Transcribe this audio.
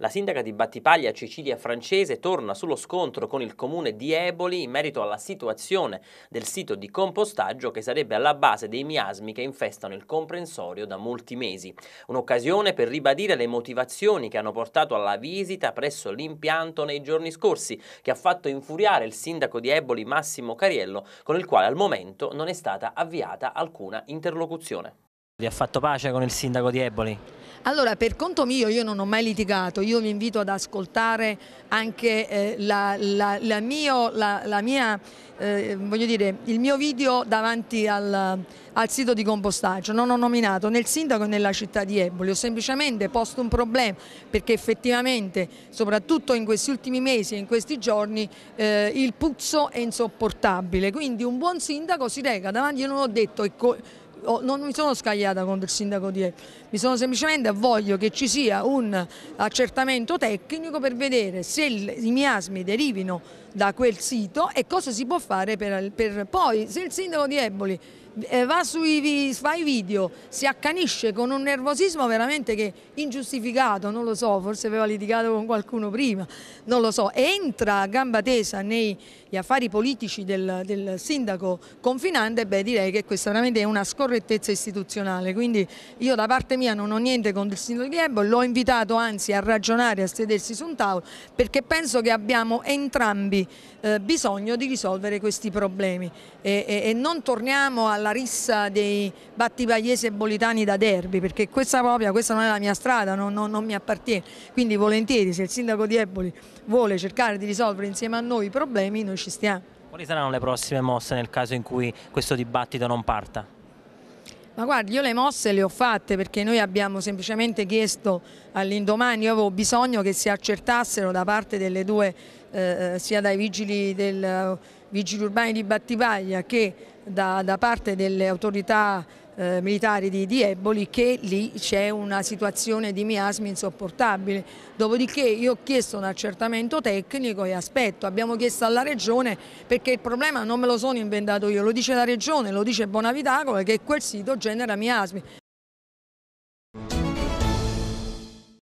La sindaca di Battipaglia, Cecilia Francese, torna sullo scontro con il comune di Eboli in merito alla situazione del sito di compostaggio che sarebbe alla base dei miasmi che infestano il comprensorio da molti mesi. Un'occasione per ribadire le motivazioni che hanno portato alla visita presso l'impianto nei giorni scorsi, che ha fatto infuriare il sindaco di Eboli Massimo Cariello, con il quale al momento non è stata avviata alcuna interlocuzione. Vi ha fatto pace con il sindaco di Eboli? Allora, per conto mio io non ho mai litigato, io vi invito ad ascoltare anche eh, la, la, la, mio, la, mia, eh, voglio dire, il mio video davanti al, al, sito di compostaggio. Non ho nominato né il sindaco né la città di Eboli, ho semplicemente posto un problema perché effettivamente, soprattutto in questi ultimi mesi e in questi giorni, eh, il puzzo è insopportabile. Quindi un buon sindaco si rega davanti, io non ho detto... E ecco, non mi sono scagliata contro il sindaco di E, ecco. mi sono semplicemente voglio che ci sia un accertamento tecnico per vedere se i miasmi derivino da quel sito e cosa si può fare per, per poi se il sindaco di Eboli eh, va sui fa i video, si accanisce con un nervosismo veramente che ingiustificato, non lo so, forse aveva litigato con qualcuno prima, non lo so, entra a gamba tesa negli affari politici del, del sindaco confinante, beh direi che questa veramente è una scorrettezza istituzionale, quindi io da parte mia non ho niente contro il sindaco di Ebbo, l'ho invitato anzi a ragionare, a sedersi su un tavolo, perché penso che abbiamo entrambi noi eh, bisogno di risolvere questi problemi e, e, e non torniamo alla rissa dei battipagliesi e bolitani da derby perché questa propria, questa non è la mia strada, non, non, non mi appartiene, quindi volentieri se il sindaco di Eboli vuole cercare di risolvere insieme a noi i problemi noi ci stiamo. Quali saranno le prossime mosse nel caso in cui questo dibattito non parta? Ma guardi, io le mosse le ho fatte perché noi abbiamo semplicemente chiesto all'indomani, io avevo bisogno che si accertassero da parte delle due, eh, eh sia dai vigili, del, uh, vigili urbani di Battipaglia che da, da parte delle autorità eh, militari di, di Eboli che lì c'è una situazione di miasmi insopportabile. Dopodiché io ho chiesto un accertamento tecnico e aspetto, abbiamo chiesto alla Regione perché il problema non me lo sono inventato io, lo dice la Regione, lo dice Bonavitacolo che quel sito genera miasmi.